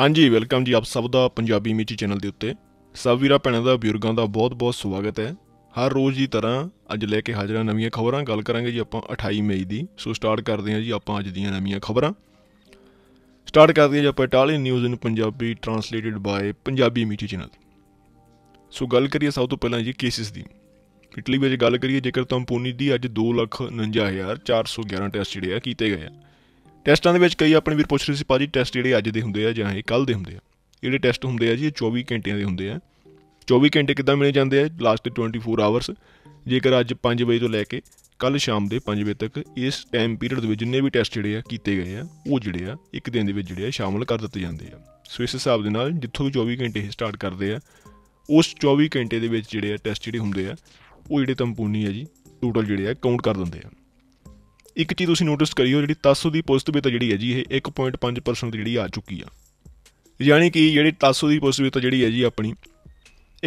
ਹਾਂਜੀ ਵੈਲਕਮ ਜੀ ਆਪ ਸਭ ਦਾ ਪੰਜਾਬੀ ਮੀਟੀ ਚੈਨਲ ਦੇ ਉੱਤੇ ਸਭ ਵੀਰਾਂ ਭੈਣਾਂ ਦਾ ਬਿਊਰਗਾਂ ਦਾ ਬਹੁਤ-ਬਹੁਤ ਸਵਾਗਤ ਹੈ ਹਰ ਰੋਜ਼ ਦੀ ਤਰ੍ਹਾਂ ਅੱਜ ਲੈ ਕੇ ਹਾਜ਼ਰ ਹਾਂ ਨਵੀਆਂ ਖਬਰਾਂ ਗੱਲ ਕਰਾਂਗੇ ਜੀ ਆਪਾਂ 28 ਮਈ ਦੀ ਸੋ ਸਟਾਰਟ ਕਰਦੇ ਹਾਂ ਜੀ ਆਪਾਂ ਅੱਜ ਦੀਆਂ ਨਵੀਆਂ ਖਬਰਾਂ ਸਟਾਰਟ ਕਰਦੇ ਹਾਂ ਜੀ ਆਪਾਂ Italian news in Punjabi translated by Punjabi ਮੀਟੀ ਚੈਨਲ ਸੋ ਗੱਲ ਕਰੀਏ ਸਭ ਤੋਂ ਪਹਿਲਾਂ ਜੀ ਕੇਸਿਸ ਦੀ ਇਟਲੀ ਵਿੱਚ ਗੱਲ ਕਰੀਏ ਜੇਕਰ ਤਾਂ ਪੂਨੀ ਦੀ ਅੱਜ 2,49,411 ਟੈਸਟ ਜਿਹੜੇ ਆ ਕੀਤੇ ਗਏ ਆ ਟੈਸਟਾਂ ਦੇ ਵਿੱਚ ਕਈ ਆਪਣੇ ਵੀਰ ਪੁੱਛ ਰਹੇ ਸੀ ਪਾਜੀ ਟੈਸਟ ਜਿਹੜੇ ਅੱਜ ਦੇ ਹੁੰਦੇ ਆ ਜਾਂ ਇਹ ਕੱਲ ਦੇ ਹੁੰਦੇ ਆ ਜਿਹੜੇ ਟੈਸਟ ਹੁੰਦੇ ਆ ਜੀ ਇਹ 24 ਘੰਟਿਆਂ ਦੇ ਹੁੰਦੇ ਆ 24 ਘੰਟੇ ਕਿੱਦਾਂ ਮਿਲੇ ਜਾਂਦੇ ਆ ਲਾਸਟ 24 ਆਵਰਸ ਜੇਕਰ ਅੱਜ 5 ਵਜੇ ਤੋਂ ਲੈ ਕੇ ਕੱਲ ਸ਼ਾਮ ਦੇ 5 ਵਜੇ ਤੱਕ ਇਸ ਟਾਈਮ ਪੀਰੀਅਡ ਦੇ ਵਿੱਚ ਜਿੰਨੇ ਵੀ ਟੈਸਟ ਜਿਹੜੇ ਆ ਕੀਤੇ ਗਏ ਆ ਉਹ ਜਿਹੜੇ ਆ ਇੱਕ ਦਿਨ ਦੇ ਵਿੱਚ ਜਿਹੜੇ ਆ ਸ਼ਾਮਲ ਕਰ ਦਿੱਤੇ ਜਾਂਦੇ ਆ ਸੋ ਇਸ ਹਿਸਾਬ ਦੇ ਨਾਲ ਜਿੱਥੋਂ ਵੀ 24 ਘੰਟੇ ਸਟਾਰਟ ਕਰਦੇ ਆ ਉਸ 24 ਘੰਟੇ ਦੇ ਵਿੱਚ ਜਿਹੜੇ ਆ ਟੈਸਟ ਜਿਹੜੇ ਹੁੰਦੇ ਆ ਉਹ ਜਿਹੜੇ ਤੰਪੂਨੀ ਆ ਜੀ ਟੋਟਲ ਜਿਹੜੇ ਆ ਕਾਊਂਟ ਕਰ ਦਿੰਦੇ ਆ ਇੱਕ ਚੀਜ਼ ਤੁਸੀਂ ਨੋਟਿਸ ਕਰਿਓ ਜਿਹੜੀ ਤਾਸੂ ਦੀ ਪੋਜ਼ਿਟਿਵਿਟੀ ਜਿਹੜੀ ਹੈ ਜੀ ਇਹ 1.5% ਜਿਹੜੀ ਆ ਚੁੱਕੀ ਆ ਯਾਨੀ ਕਿ ਜਿਹੜੀ ਤਾਸੂ ਦੀ ਪੋਜ਼ਿਟਿਵਿਟੀ ਜਿਹੜੀ ਹੈ ਜੀ ਆਪਣੀ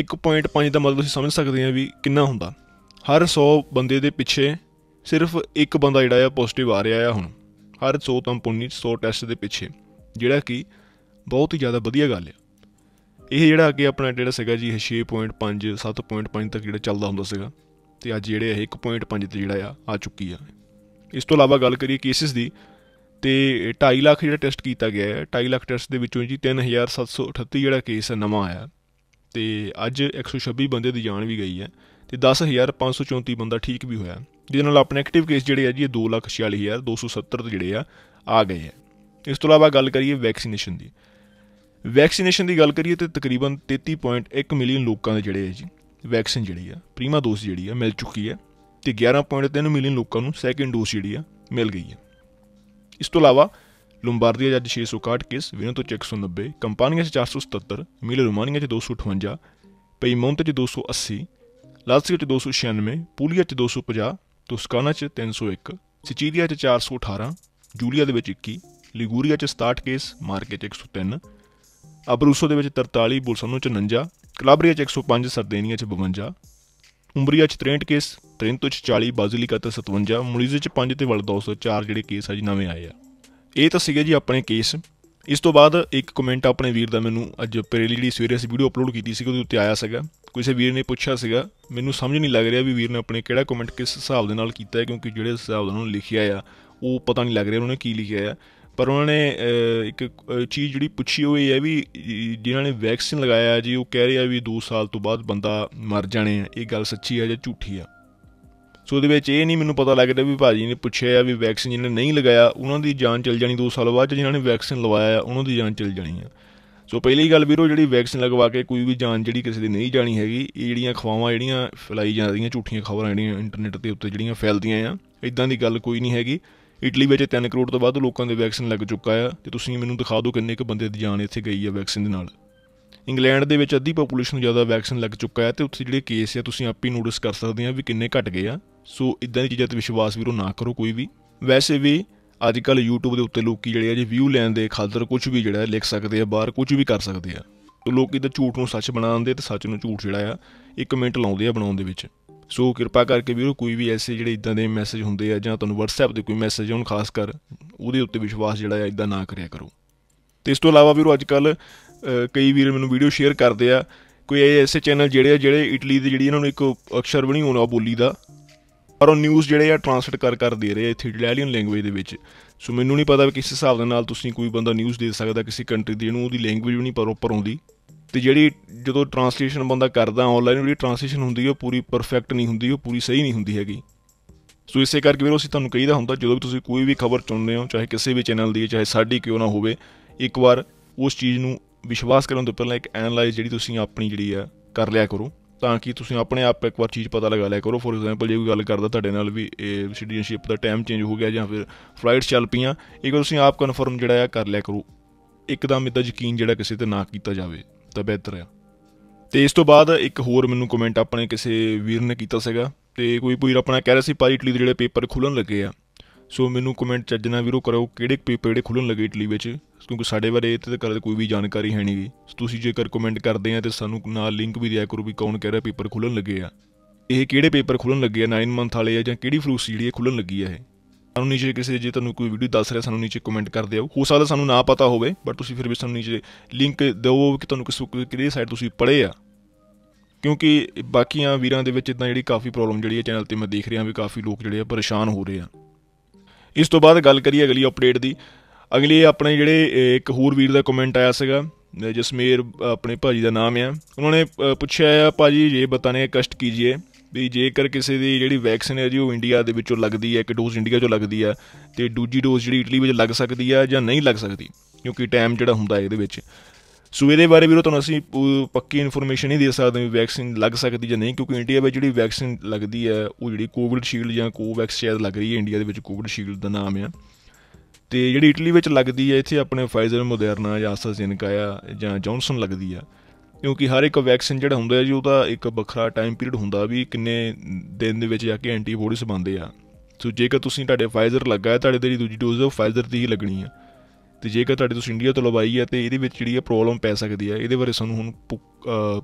1.5 ਦਾ ਮਤਲਬ ਤੁਸੀਂ ਸਮਝ ਸਕਦੇ ਆ ਵੀ ਕਿੰਨਾ ਹੁੰਦਾ ਹਰ 100 ਬੰਦੇ ਦੇ ਪਿੱਛੇ ਸਿਰਫ ਇੱਕ ਬੰਦਾ ਜਿਹੜਾ ਆ ਪੋਜ਼ਿਟਿਵ ਆ ਰਿਹਾ ਆ ਹੁਣ ਹਰ 100 ਪੁੰਨੀ 100 ਟੈਸਟ ਦੇ ਪਿੱਛੇ ਜਿਹੜਾ ਕਿ ਬਹੁਤ ਹੀ ਜ਼ਿਆਦਾ ਵਧੀਆ ਗੱਲ ਆ ਇਹ ਜਿਹੜਾ ਅੱਗੇ ਆਪਣਾ ਜਿਹੜਾ ਸੀਗਾ ਜੀ 6.5 7.5 ਤੱਕ ਜਿਹੜਾ ਚੱਲਦਾ ਹੁੰਦਾ ਸੀਗਾ ਤੇ ਅੱਜ ਜਿਹੜੇ ਇਹ 1.5 ਤੇ ਜਿਹੜਾ ਆ ਆ ਚੁੱਕੀ ਆ ਇਸ ਤੋਂ ਇਲਾਵਾ ਗੱਲ ਕਰੀਏ ਕੇਸਿਸ ਦੀ ਤੇ 2.5 ਲੱਖ ਜਿਹੜਾ ਟੈਸਟ ਕੀਤਾ ਗਿਆ ਹੈ 2.5 ਲੱਖ ਟੈਸਟ ਦੇ ਵਿੱਚੋਂ ਜੀ 3738 ਜਿਹੜਾ ਕੇਸ ਹੈ ਨਵਾਂ ਆਇਆ ਤੇ ਅੱਜ 126 ਬੰਦੇ ਦੀ ਜਾਨ ਵੀ ਗਈ ਹੈ ਤੇ 10534 ਬੰਦਾ ਠੀਕ ਵੀ ਹੋਇਆ ਜਿਹਦੇ ਨਾਲ ਆਪਣੇ ਐਕਟਿਵ ਕੇਸ ਜਿਹੜੇ ਆ ਜੀ ਇਹ 246270 ਜਿਹੜੇ ਆ ਆ ਗਏ ਆ ਇਸ ਤੋਂ ਇਲਾਵਾ ਗੱਲ ਕਰੀਏ ਵੈਕਸੀਨੇਸ਼ਨ ਦੀ ਵੈਕਸੀਨੇਸ਼ਨ ਦੀ ਗੱਲ ਕਰੀਏ ਤੇ ਤਕਰੀਬਨ 33.1 ਮਿਲੀਅਨ ਲੋਕਾਂ ਦੇ ਜਿਹੜੇ ਆ ਜੀ ਵੈਕਸੀਨ ਜਿਹੜੀ ਆ ਪ੍ਰੀਮਾ ਡੋਸ ਜਿਹੜੀ ਆ ਮਿਲ ਚੁੱਕੀ ਹੈ ਤੇ 11.3 ਮਿਲੀਅਨ ਲੋਕਾਂ ਨੂੰ ਸੈਕੰਡ ਡੋਜ਼ ਜਿਹੜੀ ਆ ਮਿਲ ਗਈ ਹੈ ਇਸ ਤੋਂ ਇਲਾਵਾ ਲੰਬਾਰਦੀਆ ਜੱਜ 661 ਕੇਸ ਵਿਨਤੋ 190 ਕੰਪਨੀਆਂ 'ਚ 477 ਮਿਲ ਰੂਮਾਨੀਆ 'ਚ 258 ਮੌਂਟ 'ਚ 280 ਲਾਸਕਾ 'ਚ 296 ਪੂਲੀਆ 'ਚ 250 ਤੁਸਕਾਨਾ 'ਚ 301 ਸਿਚੀਲੀਆ 'ਚ 418 ਜੂਲੀਆ ਦੇ ਵਿੱਚ 21 ਲਿਗੂਰੀਆ 'ਚ 67 ਕੇਸ ਮਾਰਕੇ 'ਚ 103 ਅਬਰੂਸੋ ਦੇ ਵਿੱਚ 43 ਬੁਲਸਨੋ 'ਚ 59 ਕਲਾਬਰੀਆ 'ਚ 105 ਸਰਦੇਨੀਆ 'ਚ 52 ਉਮਰੀਆ 'ਚ 63 ਕੇਸ 63 ਤੋਂ 40 ਬਾਜ਼ੀਲੀਕਾ ਤੋਂ 57 ਮੁਲੀਜ਼ੇ 'ਚ 5 ਤੇ ਵਲ 204 ਜਿਹੜੇ ਕੇਸ ਆ ਜੀ ਨਵੇਂ ਆਏ ਆ ਇਹ ਤਾਂ ਸੀਗੇ ਜੀ ਆਪਣੇ ਕੇਸ ਇਸ ਤੋਂ ਬਾਅਦ ਇੱਕ ਕਮੈਂਟ ਆਪਣੇ ਵੀਰ ਦਾ ਮੈਨੂੰ ਅੱਜ ਪਰੇਲੀ ਜਿਹੜੀ ਸਵੇਰੇ ਅਸੀਂ ਵੀਡੀਓ ਅਪਲੋਡ ਕੀਤੀ ਸੀ ਉਹਦੇ ਉੱਤੇ ਆਇਆ ਸੀਗਾ ਕਿਸੇ ਵੀਰ ਨੇ ਪੁੱਛਿਆ ਸੀਗਾ ਮੈਨੂੰ ਸਮਝ ਨਹੀਂ ਲੱਗ ਰਿਹਾ ਵੀ ਵੀਰ ਨੇ ਆਪਣੇ ਕਿਹੜਾ ਕਮੈਂਟ ਕਿਸ ਹਿਸਾਬ ਦੇ ਨਾਲ ਕੀਤਾ ਹੈ ਕਿਉਂਕਿ ਜਿਹੜੇ ਹਿਸਾਬ ਉਹਨਾਂ ਨੇ ਲਿਖਿਆ ਆ ਉਹ ਪਤਾ ਨਹੀਂ ਲੱਗ ਰਿਹਾ ਉਹਨੇ ਕੀ ਲਿਖਿਆ ਆ ਪਰ ਉਹਨਾਂ ਨੇ ਇੱਕ ਚੀਜ਼ ਜਿਹੜੀ ਪੁੱਛੀ ਹੋਈ ਹੈ ਵੀ ਜਿਨ੍ਹਾਂ ਨੇ ਵੈਕਸੀਨ ਲਗਾਇਆ ਜੀ ਉਹ ਕਹਿ ਰਿਹਾ ਵੀ 2 ਸਾਲ ਤੋਂ ਬਾਅਦ ਬੰਦਾ ਮਰ ਜਾਣੇ ਆ ਇਹ ਗੱਲ ਸੱਚੀ ਹੈ ਜਾਂ ਝੂਠੀ ਆ ਸੋ ਉਹਦੇ ਵਿੱਚ ਇਹ ਨਹੀਂ ਮੈਨੂੰ ਪਤਾ ਲੱਗਦਾ ਵੀ ਭਾਜੀ ਨੇ ਪੁੱਛਿਆ ਆ ਵੀ ਵੈਕਸੀਨ ਨੇ ਨਹੀਂ ਲਗਾਇਆ ਉਹਨਾਂ ਦੀ ਜਾਨ ਚਲ ਜਾਣੀ 2 ਸਾਲ ਬਾਅਦ ਜਿਨ੍ਹਾਂ ਨੇ ਵੈਕਸੀਨ ਲਵਾਇਆ ਉਹਨਾਂ ਦੀ ਜਾਨ ਚਲ ਜਾਣੀ ਆ ਸੋ ਪਹਿਲੀ ਗੱਲ ਵੀਰੋ ਜਿਹੜੀ ਵੈਕਸੀਨ ਲਗਵਾ ਕੇ ਕੋਈ ਵੀ ਜਾਨ ਜਿਹੜੀ ਕਿਸੇ ਦੀ ਨਹੀਂ ਜਾਣੀ ਹੈਗੀ ਇਹ ਜਿਹੜੀਆਂ ਖਵਾਵਾਂ ਜਿਹੜੀਆਂ ਫੈਲਾਈ ਜਾਂਦੀਆਂ ਝੂਠੀਆਂ ਖਬਰਾਂ ਜਿਹੜੀਆਂ ਇੰਟਰਨੈਟ ਦੇ ਉੱਤੇ ਜਿਹੜੀਆਂ ਫੈਲਦੀਆਂ ਆ ਇਦਾਂ ਦੀ ਗੱਲ ਕੋਈ ਨਹੀਂ ਹੈਗੀ ਇਟਲੀ ਵਿੱਚ 3 ਕਰੋੜ ਤੋਂ ਵੱਧ ਲੋਕਾਂ ਦੇ ਵੈਕਸੀਨ ਲੱਗ ਚੁੱਕਾ ਆ ਤੇ ਤੁਸੀਂ ਮੈਨੂੰ ਦਿਖਾ ਦਿਓ ਕਿੰਨੇ ਕੁ ਬੰਦੇ ਦੀ ਜਾਨ ਇੱਥੇ ਗਈ ਆ ਵੈਕਸੀਨ ਦੇ ਨਾਲ ਇੰਗਲੈਂਡ ਦੇ ਵਿੱਚ ਅੱਧੀ ਪੋਪੂਲੇਸ਼ਨ ਨੂੰ ਜ਼ਿਆਦਾ ਵੈਕਸੀਨ ਲੱਗ ਚੁੱਕਾ ਹੈ ਤੇ ਉੱਥੇ ਜਿਹੜੇ ਕੇਸ ਆ ਤੁਸੀਂ ਹੀ ਨੋਟਿਸ ਕਰ ਸਕਦੇ ਆ ਵੀ ਕਿੰਨੇ ਘਟ ਗਏ ਆ ਸੋ ਇਦਾਂ ਦੀ ਚੀਜ਼ਾਂ ਤੇ ਵਿਸ਼ਵਾਸ ਵੀਰੋ ਨਾ ਕਰੋ ਕੋਈ ਵੀ ਵੈਸੇ ਵੀ ਅੱਜ ਕੱਲ YouTube ਦੇ ਉੱਤੇ ਲੋਕੀ ਜਿਹੜੇ ਆ ਜੀ ਵਿਊ ਲੈਣ ਦੇ ਖਾਤਰ ਕੁਝ ਵੀ ਜਿਹੜਾ ਲਿਖ ਸਕਦੇ ਆ ਬਾਹਰ ਕੁਝ ਵੀ ਕਰ ਸਕਦੇ ਆ ਲੋਕੀ ਤਾਂ ਝੂਠ ਨੂੰ ਸੱਚ ਬਣਾਉਂਦੇ ਤੇ ਸੱਚ ਨੂੰ ਝੂਠ ਜਿਹੜਾ ਆ ਇੱਕ ਮਿੰਟ ਲਾਉਂਦੇ ਆ ਬਣਾਉਣ ਦੇ ਵਿੱਚ ਸੋ ਕਿਰਪਾ ਕਰਕੇ ਵੀਰੋ ਕੋਈ ਵੀ ਐਸੇ ਜਿਹੜੇ ਇਦਾਂ ਦੇ ਮੈਸੇਜ ਹੁੰਦੇ ਆ ਜਾਂ ਤੁਹਾਨੂੰ WhatsApp ਤੇ ਕੋਈ ਮੈਸੇਜ ਆਉਣ ਖਾਸ ਕਰ ਉਹਦੇ ਉੱਤੇ ਵਿਸ਼ਵਾਸ ਜਿਹੜਾ ਆ ਇਦਾਂ ਨਾ ਕਰਿਆ ਕਰੋ ਤੇ ਇਸ ਤੋਂ ਇਲਾਵਾ ਵੀਰੋ ਅੱਜ ਕੱਲ ਕਈ ਵੀਰ ਮੈਨੂੰ ਵੀਡੀਓ ਸ਼ੇਅਰ ਕਰਦੇ ਆ ਕੋਈ ਐਸੇ ਚੈਨਲ ਜਿਹੜੇ ਆ ਜਿਹੜੇ ਇਟਲੀ ਦੇ ਜਿਹੜੀ ਇਹਨਾਂ ਨੂੰ ਇੱਕ ਅਕਸ਼ਰ ਵੀ ਨਹੀਂ ਬੋਲੀ ਦਾ ਪਰ ਉਹ ਨਿਊਜ਼ ਜਿਹੜੇ ਆ ਟ੍ਰਾਂਸਲੇਟ ਕਰ ਕਰ ਦੇ ਰਹੇ ਆ ਇਥੇ ਇਟਾਲੀਅਨ ਲੈਂਗੁਏਜ ਦੇ ਵਿੱਚ ਸੋ ਮੈਨੂੰ ਨਹੀਂ ਪਤਾ ਕਿ ਕਿਸ ਹਿਸਾਬ ਦੇ ਨਾਲ ਤੁਸੀਂ ਕੋਈ ਬੰਦਾ ਨਿਊਜ਼ ਦੇ ਸਕਦਾ ਕਿਸੇ ਕੰਟਰੀ ਦੀ ਜਿਹਨੂੰ ਉਹਦੀ ਲੈਂਗੁਏਜ ਵੀ ਨਹੀਂ ਪਰ ਪਰ ਆਉਂਦੀ ਤੇ ਜਿਹੜੀ ਜਦੋਂ ਟਰਾਂਸਲੇਸ਼ਨ ਬੰਦਾ ਕਰਦਾ ਆਨਲਾਈਨ ਜਿਹੜੀ ਟਰਾਂਸਲੇਸ਼ਨ ਹੁੰਦੀ ਹੈ ਉਹ ਪੂਰੀ ਪਰਫੈਕਟ ਨਹੀਂ ਹੁੰਦੀ ਉਹ ਪੂਰੀ ਸਹੀ ਨਹੀਂ ਹੁੰਦੀ ਹੈਗੀ ਸੋ ਇਸੇ ਕਰਕੇ ਵੀਰੋ ਅਸੀਂ ਤੁਹਾਨੂੰ ਕਹੀਦਾ ਹੁੰਦਾ ਜਦੋਂ ਵੀ ਤੁਸੀਂ ਕੋਈ ਵੀ ਖਬਰ ਚੁਣਦੇ ਹੋ ਚਾਹੇ ਕਿਸੇ ਵੀ ਚੈਨਲ ਦੀ ਚਾਹੇ ਸਾਡੀ ਕਿਉਂ ਨਾ ਹੋਵੇ ਇੱਕ ਵਾਰ ਉਸ ਚੀਜ਼ ਨੂੰ ਵਿਸ਼ਵਾਸ ਕਰਨ ਤੋਂ ਪਹਿਲਾਂ ਇੱਕ ਐਨਲਾਈਜ਼ ਜਿਹੜੀ ਤੁਸੀਂ ਆਪਣੀ ਜਿਹੜੀ ਆ ਕਰ ਲਿਆ ਕਰੋ ਤਾਂ ਕਿ ਤੁਸੀਂ ਆਪਣੇ ਆਪ ਇੱਕ ਵਾਰ ਚੀਜ਼ ਪਤਾ ਲਗਾ ਲਿਆ ਕਰੋ ਫੋਰ ਐਗਜ਼ਾਮਪਲ ਜੇ ਕੋਈ ਗੱਲ ਕਰਦਾ ਤੁਹਾਡੇ ਨਾਲ ਵੀ ਇਹ ਸਿਟੀਜ਼ਨਸ਼ਿਪ ਦਾ ਟਾਈਮ ਚੇਂਜ ਹੋ ਗਿਆ ਜਾਂ ਫਿਰ ਫਲਾਈਟ ਚੱਲ ਪਈਆਂ ਇੱਕ ਵਾਰ ਤੁਸੀਂ ਆਪ ਕਨਫਰਮ ਜਿਹੜਾ ਆ ਕਰ ਲਿਆ ਕਰੋ ਇੱਕਦਮ ਇਦਾਂ ਯਕੀਨ ਜਿਹੜਾ ਕਿਸੇ ਤੇ ਨਾ ਕੀਤਾ ਜਾਵੇ ਤਾਂ ਬਿਹਤਰ ਆ ਤੇ ਇਸ ਤੋਂ ਬਾਅਦ ਇੱਕ ਹੋਰ ਮੈਨੂੰ ਕਮੈਂਟ ਆਪਣੇ ਕਿਸੇ ਵੀਰ ਨੇ ਕੀਤਾ ਸੀਗਾ ਤੇ ਕੋਈ ਕੋਈ ਆਪਣਾ ਕਹਿ ਰਿਹਾ ਸੀ ਪਾਰੀ ਇਟਲੀ ਦੇ ਜਿਹੜੇ ਪੇਪਰ ਖੁੱਲਣ ਲੱਗੇ ਆ ਸੋ ਮੈਨੂੰ ਕਮੈਂਟ ਚੱਜਣਾ ਵੀਰੋ ਕਰੋ ਕਿਹੜੇ ਪੇਪਰ ਜਿਹੜੇ ਖੁੱਲਣ ਲੱਗੇ ਇਟਲੀ ਵਿੱਚ ਕਿਉਂਕਿ ਸਾਡੇ ਬਾਰੇ ਇੱਥੇ ਤੱਕ ਕੋਈ ਵੀ ਜਾਣਕਾਰੀ ਹੈ ਨਹੀਂਗੀ ਤੁਸੀਂ ਜੇਕਰ ਕਮੈਂਟ ਕਰਦੇ ਆ ਤੇ ਸਾਨੂੰ ਨਾਲ ਲਿੰਕ ਵੀ ਦਿਆ ਕਰੋ ਵੀ ਕੌਣ ਕਹਿ ਰਿਹਾ ਪੇਪਰ ਖੁੱਲਣ ਲੱਗੇ ਆ ਇਹ ਕਿਹੜੇ ਪੇਪਰ ਖੁੱਲਣ ਲੱਗੇ ਆ 9 ਮੰਥ ਵਾਲੇ ਆ ਜਾਂ ਕਿਹੜੀ ਫਲੂਸ ਜਿਹੜੀ ਖੁੱਲਣ ਲੱਗੀ ਆ ਇਹ ਸਾਨੂੰ ਨੀਚੇ ਕਿਸੇ ਜੇ ਤੁਹਾਨੂੰ ਕੋਈ ਵੀਡੀਓ ਦੱਸ ਰਿਹਾ ਸਾਨੂੰ ਨੀਚੇ ਕਮੈਂਟ ਕਰ ਦਿਓ ਹੋ ਸਕਦਾ ਸਾਨੂੰ ਨਾ ਪਤਾ ਹੋਵੇ ਬਟ ਤੁਸੀਂ ਫਿਰ ਵੀ ਸਾਨੂੰ ਨੀਚੇ ਲਿੰਕ ਦਿਓ ਕਿ ਤੁਹਾਨੂੰ ਕਿਸ ਕਿਹੜੀ ਸਾਈਟ ਤੁਸੀਂ ਪੜ੍ਹੇ ਆ ਕਿਉਂਕਿ ਬਾਕੀਆਂ ਵੀਰਾਂ ਦੇ ਵਿੱਚ ਇਦਾਂ ਜਿਹੜੀ ਕਾਫੀ ਪ੍ਰੋਬਲਮ ਜਿਹੜੀ ਹੈ ਚੈਨਲ ਤੇ ਮੈਂ ਦੇਖ ਰਿਹਾ ਵੀ ਕਾਫੀ ਲੋਕ ਜਿਹੜੇ ਆ ਪਰੇਸ਼ਾਨ ਹੋ ਰਹੇ ਆ ਇਸ ਤੋਂ ਬਾਅਦ ਗੱਲ ਕਰੀਏ ਅਗਲੀ ਅਪਡੇਟ ਦੀ ਅਗਲੀ ਆਪਣੇ ਜਿਹੜੇ ਇੱਕ ਹੋਰ ਵੀਰ ਦਾ ਕਮੈਂਟ ਆਇਆ ਸੀਗਾ ਜਸਮੀਰ ਆਪਣੇ ਭਾਜੀ ਦਾ ਨਾਮ ਆ ਉਹਨਾਂ ਨੇ ਪੁੱਛਿਆ ਆ ਭਾਜੀ ਇਹ ਬਤਾਨੇ ਕਸ਼ਟ ਕੀਜੀਏ ਵੀ ਜੇਕਰ ਕਿਸੇ ਦੀ ਜਿਹੜੀ ਵੈਕਸੀਨ ਹੈ ਜੀ ਉਹ ਇੰਡੀਆ ਦੇ ਵਿੱਚੋਂ ਲੱਗਦੀ ਹੈ ਇੱਕ ਡੋਜ਼ ਇੰਡੀਆ ਚੋਂ ਲੱਗਦੀ ਹੈ ਤੇ ਦੂਜੀ ਡੋਜ਼ ਜਿਹੜੀ ਇਟਲੀ ਵਿੱਚ ਲੱਗ ਸਕਦੀ ਹੈ ਜਾਂ ਨਹੀਂ ਲੱਗ ਸਕਦੀ ਕਿਉਂਕਿ ਟਾਈਮ ਜਿਹੜਾ ਹੁੰਦਾ ਹੈ ਇਹਦੇ ਵਿੱਚ ਸੋ ਇਹਦੇ ਬਾਰੇ ਵੀਰੋ ਤੁਹਾਨੂੰ ਅਸੀਂ ਪੱਕੀ ਇਨਫੋਰਮੇਸ਼ਨ ਨਹੀਂ ਦੇ ਸਕਦੇ ਵੀ ਵੈਕਸੀਨ ਲੱਗ ਸਕਦੀ ਜਾਂ ਨਹੀਂ ਕਿਉਂਕਿ ਇੰਡੀਆ ਵਿੱਚ ਜਿਹੜੀ ਵੈਕਸੀਨ ਲੱਗਦੀ ਹੈ ਉਹ ਜਿਹੜੀ ਕੋਵਿਡ ਸ਼ੀਲਡ ਜਾਂ ਕੋਵੈਕਸ ਸ਼ਾਇਦ ਲੱਗ ਰਹੀ ਹੈ ਇੰਡੀਆ ਦੇ ਵਿੱਚ ਕੋਵਿਡ ਸ਼ੀਲਡ ਦਾ ਨਾਮ ਹੈ ਤੇ ਜਿਹੜੀ ਇਟਲੀ ਵਿੱਚ ਲੱਗਦੀ ਹੈ ਇੱਥੇ ਆਪਣੇ ਫਾਈਜ਼ਰ ਮੋਡਰਨਾ ਜਾਂ ਆਸਟਰਾਜ਼ੇਨੇਕਾ ਜਾਂ ਜੌਨਸਨ ਲੱਗਦੀ ਆ ਕਿਉਂਕਿ ਹਰ ਇੱਕ ਵੈਕਸੀਨ ਜਿਹੜਾ ਹੁੰਦਾ ਹੈ ਜੀ ਉਹਦਾ ਇੱਕ ਵੱਖਰਾ ਟਾਈਮ ਪੀਰੀਅਡ ਹੁੰਦਾ ਵੀ ਕਿੰਨੇ ਦਿਨ ਦੇ ਵਿੱਚ ਜਾ ਕੇ ਐਂਟੀਬੋਡੀਜ਼ ਬਣਦੇ ਆ ਸੋ ਜੇਕਰ ਤੁਸੀਂ ਤੁਹਾਡੇ ਫਾਈਜ਼ਰ ਲੱਗਾ ਹੈ ਤੁਹਾਡੇ ਤੇਰੀ ਦੂਜੀ ਡੋਜ਼ ਉਹ ਫਾਈਜ਼ਰ ਦੀ ਹੀ ਲੱਗਣੀ ਆ ਤੇ ਜੇਕਰ ਤੁਹਾਡੇ ਤੁਸੀਂ ਇੰਡੀਆ ਤੋਂ ਲਵਾਈ ਹੈ ਤੇ ਇਹਦੇ ਵਿੱਚ ਜਿਹੜੀ ਹੈ ਪ੍ਰੋਬਲਮ ਪੈ ਸਕਦੀ ਹੈ ਇਹਦੇ ਬਾਰੇ ਸਾਨੂੰ ਹੁਣ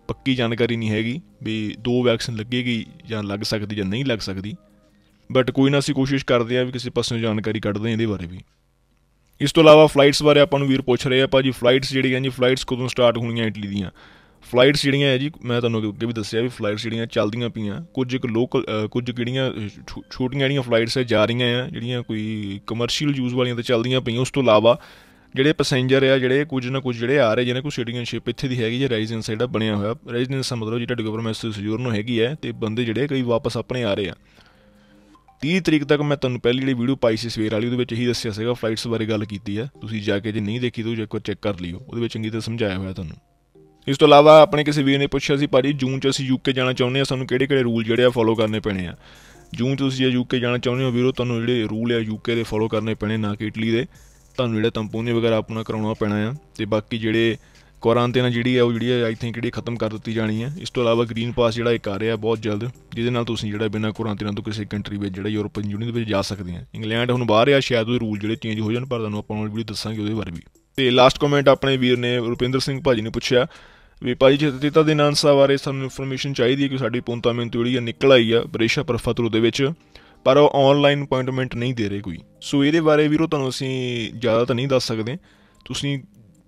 ਪੱਕੀ ਜਾਣਕਾਰੀ ਨਹੀਂ ਹੈਗੀ ਵੀ ਦੋ ਵੈਕਸੀਨ ਲੱਗੇਗੀ ਜਾਂ ਲੱਗ ਸਕਦੀ ਜਾਂ ਨਹੀਂ ਲੱਗ ਸਕਦੀ ਬਟ ਕੋਈ ਨਾ ਅਸੀਂ ਕੋਸ਼ਿਸ਼ ਕਰਦੇ ਆ ਵੀ ਕਿਸੇ ਪਾਸੋਂ ਜਾਣਕਾਰੀ ਕੱਢਦੇ ਆ ਇਹਦੇ ਬਾਰੇ ਵੀ ਇਸ ਤੋਂ ਇਲਾਵਾ ਫਲਾਈਟਸ ਬਾਰੇ ਆਪਾਂ ਨੂੰ ਵੀਰ ਪੁੱਛ ਰਹੇ ਆ ਭਾਜੀ ਫਲਾਈਟਸ ਜਿਹੜੀਆਂ ਜੀ ਫਲਾਈਟਸ ਕਦੋਂ ਸਟਾਰਟ ਹੋਣੀਆਂ ਇਟਲੀ ਦੀਆਂ ਫਲਾਈਟਸ ਜਿਹੜੀਆਂ ਹੈ ਜੀ ਮੈਂ ਤੁਹਾਨੂੰ ਅੱਗੇ ਵੀ ਦੱਸਿਆ ਵੀ ਫਲਾਈਟਸ ਜਿਹੜੀਆਂ ਚੱਲਦੀਆਂ ਪਈਆਂ ਕੁਝ ਇੱਕ ਲੋਕਲ ਕੁਝ ਕਿਹੜੀਆਂ ਛੋਟੀਆਂ ਜਿਹੜੀਆਂ ਫਲਾਈਟਸ ਹੈ ਜਾ ਰਹੀਆਂ ਆ ਜਿਹੜੀਆਂ ਕੋਈ ਕਮਰਸ਼ੀਅਲ ਯੂਜ਼ ਵਾਲੀਆਂ ਤੇ ਚੱਲਦੀਆਂ ਪਈਆਂ ਉਸ ਤੋਂ ਇਲਾਵਾ ਜਿਹੜੇ ਪੈਸੇਂਜਰ ਆ ਜਿਹੜੇ ਕੁਝ ਨਾ ਕੁਝ ਜਿਹੜੇ ਆ ਰਹੇ ਜਿਹਨਾਂ ਕੋ ਸਿਟੀਜ਼ਨਸ਼ਿਪ ਇੱਥੇ ਦੀ ਹੈਗੀ ਜੇ ਰੈਜ਼ੀਡੈਂਸ ਜਿਹੜਾ ਬਣਿਆ ਹੋਇਆ ਰੈਜ਼ੀਡੈਂਸ ਮਤਲਬ ਜਿਹੜਾ ਗਵਰਨਮੈਂਟ ਸਜੂਰ ਨੂੰ ਹੈਗੀ ਹੈ ਤੇ ਬੰਦੇ ਜਿਹੜੇ ਕਈ ਵਾਪਸ ਆਪਣੇ ਆ ਰਹੇ ਆ 30 ਤਰੀਕ ਤੱਕ ਮੈਂ ਤੁਹਾਨੂੰ ਪਹਿਲੀ ਜਿਹੜੀ ਵੀਡੀਓ ਪਾਈ ਸੀ ਸਵੇਰ ਵਾਲੀ ਉਹਦੇ ਵਿੱਚ ਇਹੀ ਦੱਸਿਆ ਸੀਗਾ ਫਲਾਈਟਸ ਬਾਰੇ ਗੱਲ ਕੀਤੀ ਹੈ ਤੁਸੀਂ ਜਾ ਕੇ ਜੇ ਨਹੀਂ ਦੇਖੀ ਤਾਂ ਉਹ ਜੇ ਕੋ ਚੈੱਕ ਕਰ ਲਿਓ ਉਹਦੇ ਵਿੱਚ ਚੰਗੀ ਤਰ੍ਹਾਂ ਸਮਝਾਇਆ ਹੋਇਆ ਤੁਹਾਨੂੰ ਇਸ ਤੋਂ ਇਲਾਵਾ ਆਪਣੇ ਕਿਸੇ ਵੀਰ ਨੇ ਪੁੱਛਿਆ ਸੀ ਭਾਜੀ ਜੂਨ 'ਚ ਅਸੀਂ ਯੂਕੇ ਜਾਣਾ ਚਾਹੁੰਦੇ ਆ ਸਾਨੂੰ ਕਿਹੜੇ ਕਿਹੜੇ ਰੂਲ ਜਿਹੜੇ ਆ ਫੋਲੋ ਕਰਨੇ ਪੈਣੇ ਆ ਜੂਨ 'ਚ ਤੁਸੀਂ ਯੂਕੇ ਜਾਣਾ ਚਾਹੁੰਦੇ ਹੋ ਵੀਰੋ ਤੁਹਾਨੂੰ ਜਿਹੜੇ ਰੂਲ ਆ ਯੂਕੇ ਦੇ ਫੋਲੋ ਕਰਨੇ ਪੈਣੇ ਨਾ ਕਿ ਇਟਲੀ ਦੇ ਤੁਹਾਨੂੰ ਜਿਹੜਾ ਤੰਪੂਨੀ ਵਗੈਰਾ ਆਪਣਾ ਕਰਾਉਣਾ ਪੈਣਾ ਆ ਤੇ ਬਾਕੀ ਜਿਹੜੇ ਕੁਆਰੰਟਾਈਨ ਜਿਹੜੀ ਆ ਉਹ ਜਿਹੜੀ ਆ ਆਈ ਥਿੰਕ ਜਿਹੜੀ ਖਤਮ ਕਰ ਦਿੱਤੀ ਜਾਣੀ ਆ ਇਸ ਤੋਂ ਇਲਾਵਾ ਗ੍ਰੀਨ ਪਾਸ ਜਿਹੜਾ ਇੱਕ ਆ ਰਿਹਾ ਬਹੁਤ ਜਲਦ ਜਿਹਦੇ ਨਾਲ ਤੁਸੀਂ ਜਿਹੜਾ ਬਿਨਾਂ ਕੁਆਰੰਟਾਈਨ ਤੋਂ ਕਿਸੇ ਕੰਟਰੀ ਵਿੱਚ ਜਿਹੜਾ ਯੂਰਪੀਅਨ ਯੂਨੀਅਨ ਵਿੱਚ ਜਾ ਸਕਦੇ ਆ ਇੰਗਲੈਂਡ ਹੁਣ ਬਾਹਰ ਆ ਸ਼ਾਇਦ ਉਹ ਰੂਲ ਜਿਹੜੇ ਚੇਂਜ ਹੋ ਜਾਣ ਪਰ ਤੁਹਾਨੂੰ ਆਪਾਂ ਉਹ ਵੀ ਦੱਸਾਂਗੇ ਉਹਦੇ ਬਾਰੇ ਵੀ ਤੇ ਲਾਸਟ ਕਮੈਂਟ ਆਪਣੇ ਵੀਰ ਨੇ ਰੁਪਿੰਦਰ ਸਿੰਘ ਭਾਜੀ ਨੇ ਪੁੱਛਿਆ ਵੀ ਭਾਈ ਜੀ ਚਿਤਿਤਾ ਦੇ ਨਾਨਸਾ ਬਾਰੇ ਸਾਨੂੰ ਇਨਫੋਰਮੇਸ਼ਨ ਚਾਹੀਦੀ ਹੈ ਕਿ ਸਾਡੀ ਪੁੰਤਾ ਮਿੰਤੂ ਜਿਹੜੀ ਨਿਕਲ ਆਈ ਆ ਬਰੇਸ਼ਾ ਪਰਫਤਰੂ ਦੇ ਵਿੱਚ ਪਰ ਉਹ ਆਨਲਾਈਨ ਅਪਾਇੰਟਮੈਂਟ ਨਹੀਂ ਦੇ ਰਹੇ ਕੋਈ ਸੋ ਇਹਦੇ ਬਾਰੇ ਵੀਰੋ ਤੁਹਾਨੂੰ ਅਸੀਂ ਜ਼ਿਆਦਾ ਤਾਂ ਨਹੀਂ ਦੱਸ ਸਕਦੇ ਤੁਸੀਂ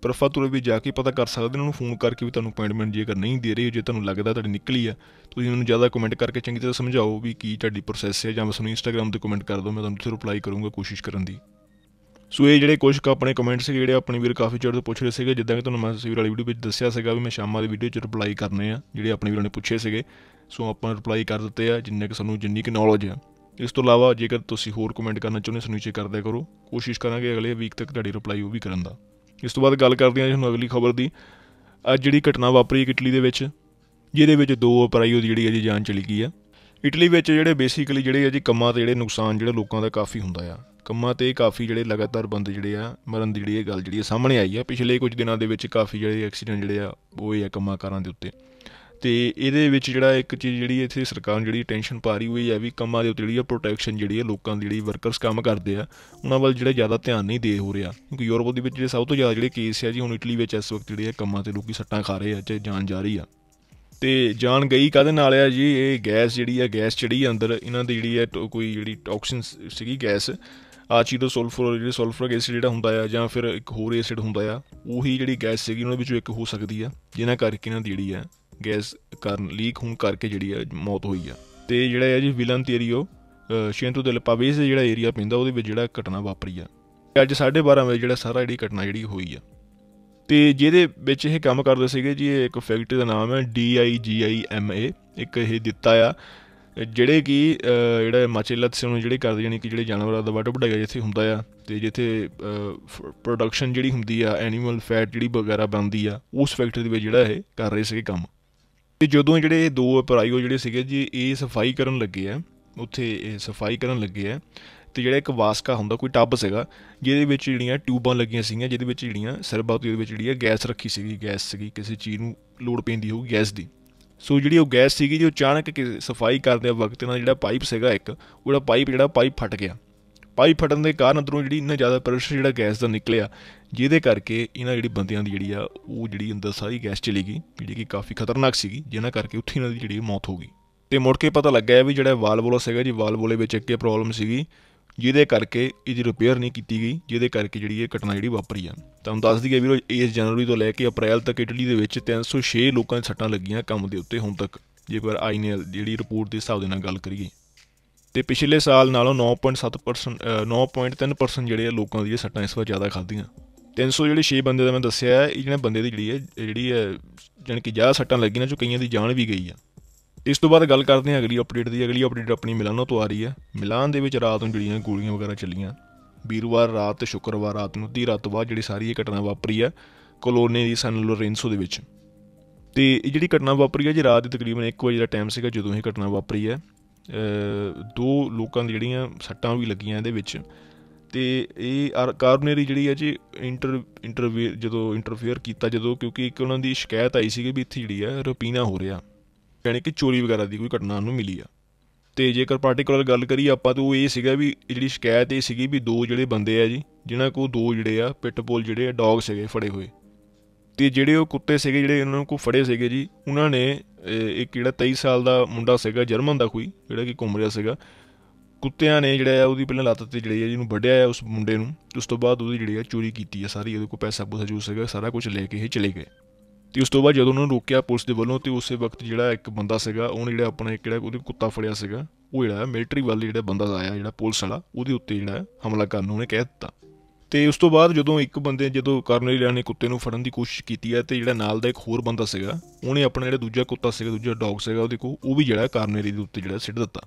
ਪਰਫਤਰੂ ਵੀ ਜਾ ਕੇ ਪਤਾ ਕਰ ਸਕਦੇ ਉਹਨਾਂ ਨੂੰ ਫੋਨ ਕਰਕੇ ਵੀ ਤੁਹਾਨੂੰ ਅਪਾਇੰਟਮੈਂਟ ਜੇਕਰ ਨਹੀਂ ਦੇ ਰਹੇ ਜੇ ਤੁਹਾਨੂੰ ਲੱਗਦਾ ਤੁਹਾਡੀ ਨਿਕਲੀ ਆ ਤੁਸੀਂ ਉਹਨੂੰ ਜ਼ਿਆਦਾ ਕਮੈਂਟ ਕਰਕੇ ਚੰਗੀ ਤਰ੍ਹਾਂ ਸਮਝਾਓ ਵੀ ਕੀ ਤੁਹਾਡੀ ਪ੍ਰੋਸੈਸ ਹੈ ਜਾਂ ਬਸ ਉਹਨੂੰ ਇੰਸਟਾਗ੍ਰam ਤੇ ਕਮੈਂਟ ਕਰ ਦਿਓ ਮੈਂ ਤੁਹਾਨੂੰ ਤੇ ਰਿਪਲਾਈ ਕਰੂੰਗਾ ਕੋਸ਼ਿਸ਼ ਕਰਨ ਦੀ ਸੋ ਇਹ ਜਿਹੜੇ ਕੁਝ ਆਪਣੇ ਕਮੈਂਟਸ ਸੀ ਜਿਹੜੇ ਆਪਣੀ ਵੀਰ ਕਾਫੀ ਚਿਰ ਤੋਂ ਪੁੱਛ ਰਹੇ ਸੀਗੇ ਜਿੱਦਾਂ ਕਿ ਤੁਹਾਨੂੰ ਮੈਂ ਤਸਵੀਰ ਵਾਲੀ ਵੀਡੀਓ ਵਿੱਚ ਦੱਸਿਆ ਸੀਗਾ ਵੀ ਮੈਂ ਸ਼ਾਮਾਂ ਵਾਲੀ ਵੀਡੀਓ 'ਚ ਰਿਪਲਾਈ ਕਰਨੇ ਆ ਜਿਹੜੇ ਆਪਣੇ ਵੀਰਾਂ ਨੇ ਪੁੱਛੇ ਸੀਗੇ ਸੋ ਆਪਾਂ ਰਿਪਲਾਈ ਕਰ ਦਿੱਤੇ ਆ ਜਿੰਨੇ ਕਿ ਸਾਨੂੰ ਜਿੰਨੀ ਕਿ ਨੌਲੇਜ ਆ ਇਸ ਤੋਂ ਇਲਾਵਾ ਜੇਕਰ ਤੁਸੀਂ ਹੋਰ ਕਮੈਂਟ ਕਰਨਾ ਚਾਹੁੰਦੇ ਸਾਨੂੰ ਨੀਚੇ ਕਰਦਿਆ ਕਰੋ ਕੋਸ਼ਿਸ਼ ਕਰਾਂਗੇ ਅਗਲੇ ਵੀਕ ਤੱਕ ਤੁਹਾਡੀ ਰਿਪਲਾਈ ਉਹ ਵੀ ਕਰਨ ਦਾ ਇਸ ਤੋਂ ਬਾਅਦ ਗੱਲ ਕਰਦੇ ਆ ਤੁਹਾਨੂੰ ਅਗਲੀ ਖਬਰ ਦੀ ਅੱਜ ਜਿਹੜੀ ਘਟਨਾ ਵਾਪਰੀ ਹੈ ਇਟਲੀ ਦੇ ਵਿੱਚ ਜਿਹਦੇ ਵਿੱਚ ਦੋ ਅਪਰਾਈਓ ਦੀ ਜਿਹੜੀ ਅਜੀ ਜਾਨ ਚਲੀ ਗਈ ਆ ਇਟਲੀ ਵਿੱਚ ਜਿਹੜੇ ਬੇਸਿਕਲੀ ਜਿਹੜੇ ਅਜੀ ਕੰਮਾਂ ਤੇ ਜਿਹੜੇ ਨੁਕਸਾਨ ਜਿਹੜੇ ਲੋਕਾਂ ਦਾ ਕਾਫੀ ਹੁੰਦਾ ਆ ਕੰਮਾਂ ਤੇ ਕਾਫੀ ਜਿਹੜੇ ਲਗਾਤਾਰ ਬੰਦ ਜਿਹੜੇ ਆ ਮਰਨ ਦੀ ਜਿਹੜੀ ਇਹ ਗੱਲ ਜਿਹੜੀ ਸਾਹਮਣੇ ਆਈ ਆ ਪਿਛਲੇ ਕੁਝ ਦਿਨਾਂ ਦੇ ਵਿੱਚ ਕਾਫੀ ਜਿਹੜੇ ਐਕਸੀਡੈਂਟ ਜਿਹੜੇ ਆ ਉਹ ਇਹ ਆ ਕੰਮਾਂ ਕਾਰਾਂ ਦੇ ਉੱਤੇ ਤੇ ਇਹਦੇ ਵਿੱਚ ਜਿਹੜਾ ਇੱਕ ਚੀਜ਼ ਜਿਹੜੀ ਇੱਥੇ ਸਰਕਾਰ ਨੂੰ ਜਿਹੜੀ ਟੈਨਸ਼ਨ ਪਾ ਰਹੀ ਹੋਈ ਹੈ ਵੀ ਕੰਮਾਂ ਦੇ ਉੱਤੇ ਜਿਹੜੀ ਆ ਪ੍ਰੋਟੈਕਸ਼ਨ ਜਿਹੜੀ ਆ ਲੋਕਾਂ ਦੀ ਜਿਹੜੀ ਵਰਕਰਸ ਕੰਮ ਕਰਦੇ ਆ ਉਹਨਾਂ ਵੱਲ ਜਿਹੜਾ ਜ਼ਿਆਦਾ ਧਿਆਨ ਨਹੀਂ ਦੇ ਹੋ ਰਿਹਾ ਕਿਉਂਕਿ ਯੂਰਪ ਦੇ ਵਿੱਚ ਜਿਹੜੇ ਸਭ ਤੋਂ ਜ਼ਿਆਦਾ ਜਿਹੜੇ ਕੇਸ ਆ ਜੀ ਹੁਣ ਇਟਲੀ ਵਿੱਚ ਇਸ ਵਕਤ ਜਿਹੜੇ ਆ ਕੰਮਾਂ ਤੇ ਲੋਕੀ ਸੱਟਾਂ ਖਾ ਰਹੇ ਆ ਤੇ ਜਾਨ ਜਾ ਰਹੀ ਆ ਤੇ ਜਾਨ ਗਈ ਕਾਦੇ ਨਾਲ ਆ ਜੀ ਇਹ ਗੈਸ ਜਿਹੜੀ ਆ ਗੈਸ ਚੜੀ ਅੰਦਰ ਇਹਨਾਂ ਦੀ ਜਿਹੜੀ ਆ ਕੋਈ ਜਿਹੜੀ ਟੌਕਸਿਨ ਸੀਗੀ ਗੈਸ ਆਚੀਡੋ ਸਲਫਰ ਜਿਹੜੇ ਸਲਫਰਿਕ ਐਸਿਡ ਜਿਹੜਾ ਹੁੰਦਾ ਆ ਜਾਂ ਫਿਰ ਇੱਕ ਹੋਰ ਐਸਿਡ ਹੁੰਦਾ ਆ ਉਹੀ ਜਿਹੜੀ ਗੈਸ ਸੀਗੀ ਉਹਨਾਂ ਵਿੱਚੋਂ ਇੱਕ ਹੋ ਸਕਦੀ ਆ ਜਿਹਨਾਂ ਕਰਕੇ ਇਹਨਾਂ ਦੀ ਜਿਹੜੀ ਆ ਗੈਸ ਕਰਨ ਲੀਕ ਹੋਣ ਕਰਕੇ ਜਿਹੜੀ ਆ ਮੌਤ ਹੋਈ ਆ ਤੇ ਜਿਹੜਾ ਹੈ ਜੀ ਵਿਲਨ ਤੇਰੀਓ ਸ਼ੇਂਤੂ ਦੇ ਲਪਾਵੇਸ ਜਿਹੜਾ ਏਰੀਆ ਪੈਂਦਾ ਉਹਦੇ ਵਿੱਚ ਜਿਹੜਾ ਘਟਨਾ ਵਾਪਰੀ ਆ ਅੱਜ 12:30 ਵਜੇ ਜਿਹੜਾ ਸਾਰਾ ਜਿਹੜੀ ਘਟਨਾ ਜਿਹੜੀ ਹੋਈ ਆ ਤੇ ਜਿਹਦੇ ਵਿੱਚ ਇਹ ਕੰਮ ਕਰਦੇ ਸੀਗੇ ਜੀ ਇਹ ਇੱਕ ਫੈਕਟਰੀ ਦਾ ਨਾਮ ਹੈ DIGIMA ਇੱਕ ਇਹ ਦਿੱਤਾ ਆ ਜਿਹੜੇ ਕਿ ਜਿਹੜਾ ਮਾਚੇਲਤ ਸੀ ਉਹਨੂੰ ਜਿਹੜੇ ਕਰਦੇ ਯਾਨੀ ਕਿ ਜਿਹੜੇ ਜਾਨਵਰਾਂ ਦਾ ਵਾਟਰ ਵਡਾਇਆ ਜਿੱਥੇ ਹੁੰਦਾ ਆ ਤੇ ਜਿੱਥੇ ਪ੍ਰੋਡਕਸ਼ਨ ਜਿਹੜੀ ਹੁੰਦੀ ਆ ਐਨੀਮਲ ਫੈਟ ਜਿਹੜੀ ਵਗੈਰਾ ਬਣਦੀ ਆ ਉਸ ਫੈਕਟਰੀ ਦੇ ਵਿੱਚ ਜਿਹੜਾ ਇਹ ਕਰ ਰਹੇ ਸੀਗੇ ਕੰਮ ਤੇ ਜਦੋਂ ਜਿਹੜੇ ਦੋ ਪ੍ਰਾਈਓ ਜਿਹੜੇ ਸੀਗੇ ਜੀ ਇਹ ਸਫਾਈ ਕਰਨ ਲੱਗੇ ਆ ਉੱਥੇ ਇਹ ਸਫਾਈ ਕਰਨ ਲੱਗੇ ਆ ਤੇ ਜਿਹੜਾ ਇੱਕ ਵਾਸਕਾ ਹੁੰਦਾ ਕੋਈ ਟੱਬ ਸੀਗਾ ਜਿਹਦੇ ਵਿੱਚ ਜਿਹੜੀਆਂ ਟਿਊਬਾਂ ਲੱਗੀਆਂ ਸੀਗੀਆਂ ਜਿਹਦੇ ਵਿੱਚ ਜਿਹੜੀਆਂ ਸਰਬਾਤ ਦੇ ਵਿੱਚ ਜਿਹੜੀ ਗੈਸ ਰੱਖੀ ਸੀਗੀ ਗੈਸ ਸੀਗੀ ਕਿਸੇ ਚੀਜ਼ ਨੂੰ ਲੋਡ ਪੈਂਦੀ ਹੋਊ ਗੈਸ ਦੀ ਸੋ ਜਿਹੜੀ ਉਹ ਗੈਸ ਸੀਗੀ ਜੀ ਉਹ ਅਚਾਨਕ ਸਫਾਈ ਕਰਦੇ ਵਕਤ ਇਹਨਾਂ ਜਿਹੜਾ ਪਾਈਪ ਸੀਗਾ ਇੱਕ ਉਹਦਾ ਪਾਈਪ ਜਿਹੜਾ ਪਾਈਪ ਫਟ ਗਿਆ ਪਾਈਪ ਫਟਣ ਦੇ ਕਾਰਨ ਅੰਦਰੋਂ ਜਿਹੜੀ ਇੰਨਾ ਜ਼ਿਆਦਾ ਪ੍ਰੈਸ਼ਰ ਜਿਹੜਾ ਗੈਸ ਦਾ ਨਿਕਲਿਆ ਜਿਹਦੇ ਕਰਕੇ ਇਹਨਾਂ ਜਿਹੜੀ ਬੰਦਿਆਂ ਦੀ ਜਿਹੜੀ ਆ ਉਹ ਜਿਹੜੀ ਅੰਦਰ ਸਾਰੀ ਗੈਸ ਚਲੀ ਗਈ ਜਿਹੜੀ ਕਿ ਕਾਫੀ ਖਤਰਨਾਕ ਸੀਗੀ ਜਿਹਨਾਂ ਕਰਕੇ ਉੱਥੇ ਇਹਨਾਂ ਦੀ ਜਿਹੜੀ ਮੌਤ ਹੋ ਗਈ ਤੇ ਮੁੜ ਕੇ ਪਤਾ ਲੱਗਿਆ ਵੀ ਜਿਹੜਾ ਵਾਲਵੋਲਾ ਸੀਗਾ ਜੀ ਵਾਲਵੋਲੇ ਵਿੱਚ ਇੱਕੇ ਪ੍ਰੋਬਲਮ ਸੀਗੀ ਜਿਹਦੇ ਕਰਕੇ ਇਹਦੀ ਰਿਪੇਅਰ ਨਹੀਂ ਕੀਤੀ ਗਈ ਜਿਹਦੇ ਕਰਕੇ ਜਿਹੜੀ ਇਹ ਘਟਨਾ ਜਿਹੜੀ ਵਾਪਰੀ ਆ ਤੁਹਾਨੂੰ ਦੱਸ ਦਈਏ ਵੀਰੋ ਇਸ ਜਨਵਰੀ ਤੋਂ ਲੈ ਕੇ ਅਪ੍ਰੈਲ ਤੱਕ ਇਟਲੀ ਦੇ ਵਿੱਚ 306 ਲੋਕਾਂ ਦੇ ਸੱਟਾਂ ਲੱਗੀਆਂ ਕੰਮ ਦੇ ਉੱਤੇ ਹੁਣ ਤੱਕ ਜੇਕਰ ਆਈਨਲ ਜਿਹੜੀ ਰਿਪੋਰਟ ਦੇ ਹਿਸਾਬ ਦੇ ਨਾਲ ਗੱਲ ਕਰੀਏ ਤੇ ਪਿਛਲੇ ਸਾਲ ਨਾਲੋਂ 9.7% 9.3% ਜਿਹੜੇ ਲੋਕਾਂ ਦੀਆਂ ਸੱਟਾਂ ਇਸ ਵਾਰ ਜ਼ਿਆਦਾ ਖਾਧੀਆਂ 300 ਜਿਹੜੇ 6 ਬੰਦੇ ਦਾ ਮੈਂ ਦੱਸਿਆ ਇਹ ਜਿਹੜੇ ਬੰਦੇ ਦੀ ਜਿਹੜੀ ਹੈ ਜਿਹੜੀ ਹੈ ਕਿ ਜ਼ਿਆਦਾ ਸੱਟਾਂ ਲੱਗੀਆਂ ਨੇ ਜੋ ਕਈਆਂ ਦੀ ਜਾਨ ਵੀ ਗਈ ਆ ਇਸ ਤੋਂ ਬਾਅਦ ਗੱਲ ਕਰਦੇ ਹਾਂ ਅਗਲੀ ਅਪਡੇਟ ਦੀ ਅਗਲੀ ਅਪਡੇਟ ਆਪਣੀ ਮਿਲਾਨੋ ਤੋਂ ਆ ਰਹੀ ਹੈ ਮਿਲਾਨ ਦੇ ਵਿੱਚ ਰਾਤ ਨੂੰ ਜਿਹੜੀਆਂ ਗੋਲੀਆਂ ਵਗੈਰਾ ਚੱਲੀਆਂ ਵੀਰਵਾਰ ਰਾਤ ਤੇ ਸ਼ੁੱਕਰਵਾਰ ਰਾਤ ਨੂੰ ਦੀ ਰਾਤ ਤੋਂ ਬਾਅਦ ਜਿਹੜੀ ਸਾਰੀ ਇਹ ਘਟਨਾ ਵਾਪਰੀ ਹੈ ਕੋਲੋਨੀ ਦੀ ਸਨ ਲੋਰੈਂਸੋ ਦੇ ਵਿੱਚ ਤੇ ਇਹ ਜਿਹੜੀ ਘਟਨਾ ਵਾਪਰੀ ਹੈ ਜੀ ਰਾਤ ਦੇ ਤਕਰੀਬਨ 1 ਵਜੇ ਦਾ ਟਾਈਮ ਸੀਗਾ ਜਦੋਂ ਇਹ ਘਟਨਾ ਵਾਪਰੀ ਹੈ ਦੋ ਲੋਕਾਂ ਦੀ ਜਿਹੜੀਆਂ ਸੱਟਾਂ ਵੀ ਲੱਗੀਆਂ ਇਹਦੇ ਵਿੱਚ ਤੇ ਇਹ ਕਾਰਬਨਰੀ ਜਿਹੜੀ ਹੈ ਜੀ ਇੰਟਰ ਇੰਟਰਵਿਊ ਜਦੋਂ ਇੰਟਰਫੇਅਰ ਕੀਤਾ ਜਦੋਂ ਕਿਉਂਕਿ ਇੱਕ ਉਹਨਾਂ ਦੀ ਸ਼ਿਕਾਇਤ ਆਈ ਸੀਗੀ ਵੀ ਇੱਥੇ ਜਿਹੜੀ ਹੈ ਰੁਪੀਨਾ ਹੋ ਰਿਹਾ ਯਾਨੀ ਕਿ ਚੋਰੀ ਵਗੈਰਾ ਦੀ ਕੋਈ ਘਟਨਾ ਨੂੰ ਮਿਲੀ ਆ ਤੇ ਜੇਕਰ ਪਾਰਟਿਕੂਲਰ ਗੱਲ ਕਰੀ ਆਪਾਂ ਤਾਂ ਉਹ ਇਹ ਸੀਗਾ ਵੀ ਜਿਹੜੀ ਸ਼ਿਕਾਇਤ ਇਹ ਸੀਗੀ ਵੀ ਦੋ ਜਿਹੜੇ ਬੰਦੇ ਆ ਜੀ ਜਿਨ੍ਹਾਂ ਕੋਲ ਦੋ ਜਿਹੜੇ ਆ ਪਿਟਬੁਲ ਜਿਹੜੇ ਆ ਡੌਗ ਸੀਗੇ ਫੜੇ ਹੋਏ ਤੇ ਜਿਹੜੇ ਉਹ ਕੁੱਤੇ ਸੀਗੇ ਜਿਹੜੇ ਉਹਨਾਂ ਨੂੰ ਕੋ ਫੜੇ ਸੀਗੇ ਜੀ ਉਹਨਾਂ ਨੇ ਇੱਕ ਜਿਹੜਾ 23 ਸਾਲ ਦਾ ਮੁੰਡਾ ਸੀਗਾ ਜਰਮਨ ਦਾ ਕੋਈ ਜਿਹੜਾ ਕਿ ਘੁੰਮ ਰਿਹਾ ਸੀਗਾ ਕੁੱਤਿਆਂ ਨੇ ਜਿਹੜਾ ਆ ਉਹਦੀ ਪਹਿਲਾਂ ਲੱਤ ਤੇ ਜਿਹੜੀ ਆ ਜਿਹਨੂੰ ਵੱਢਿਆ ਆ ਉਸ ਮੁੰਡੇ ਨੂੰ ਉਸ ਤੋਂ ਬਾਅਦ ਉਹਦੀ ਜਿਹੜੀ ਆ ਚੋਰੀ ਕੀਤੀ ਆ ਸਾਰੀ ਉਹਦੇ ਕੋਲ ਪੈਸਾ ਪੂਸਾ ਜੂਸ ਸੀਗਾ ਸਾਰਾ ਕੁਝ ਲੈ ਕੇ ਇਹ ਚਲੇ ਗਏ ਤੇ ਉਸ ਤੋਂ ਬਾਅਦ ਜਦੋਂ ਉਹਨੂੰ ਰੋਕਿਆ ਪੁਲਿਸ ਦੇ ਵੱਲੋਂ ਤੇ ਉਸੇ ਵਕਤ ਜਿਹੜਾ ਇੱਕ ਬੰਦਾ ਸੀਗਾ ਉਹਨੇ ਜਿਹੜਾ ਆਪਣੇ ਕਿਹੜਾ ਉਹਦੇ ਕੁੱਤਾ ਫੜਿਆ ਸੀਗਾ ਉਹ ਜਿਹੜਾ ਮਿਲਟਰੀ ਵਾਲੇ ਜਿਹੜਾ ਬੰਦਾ ਆਇਆ ਜਿਹੜਾ ਪੁਲਿਸ ਵਾਲਾ ਉਹਦੇ ਉੱਤੇ ਜਿਹੜਾ ਹਮਲਾ ਕਰਨ ਉਹਨੇ ਕਹਿ ਦਿੱਤਾ ਤੇ ਉਸ ਤੋਂ ਬਾਅਦ ਜਦੋਂ ਇੱਕ ਬੰਦੇ ਜਦੋਂ ਕਰਨੇਲੀਆ ਨੇ ਕੁੱਤੇ ਨੂੰ ਫੜਨ ਦੀ ਕੋਸ਼ਿਸ਼ ਕੀਤੀ ਹੈ ਤੇ ਜਿਹੜਾ ਨਾਲ ਦਾ ਇੱਕ ਹੋਰ ਬੰਦਾ ਸੀਗਾ ਉਹਨੇ ਆਪਣਾ ਜਿਹੜਾ ਦੂਜਾ ਕੁੱਤਾ ਸੀਗਾ ਦੂਜਾ ਡੌਗ ਸੀਗਾ ਉਹਦੇ ਕੋਲ ਉਹ ਵੀ ਜਿਹੜਾ ਕਰਨੇਲੀ ਦੇ ਉੱਤੇ ਜਿਹੜਾ ਸਿੱਟ ਦਿੱਤਾ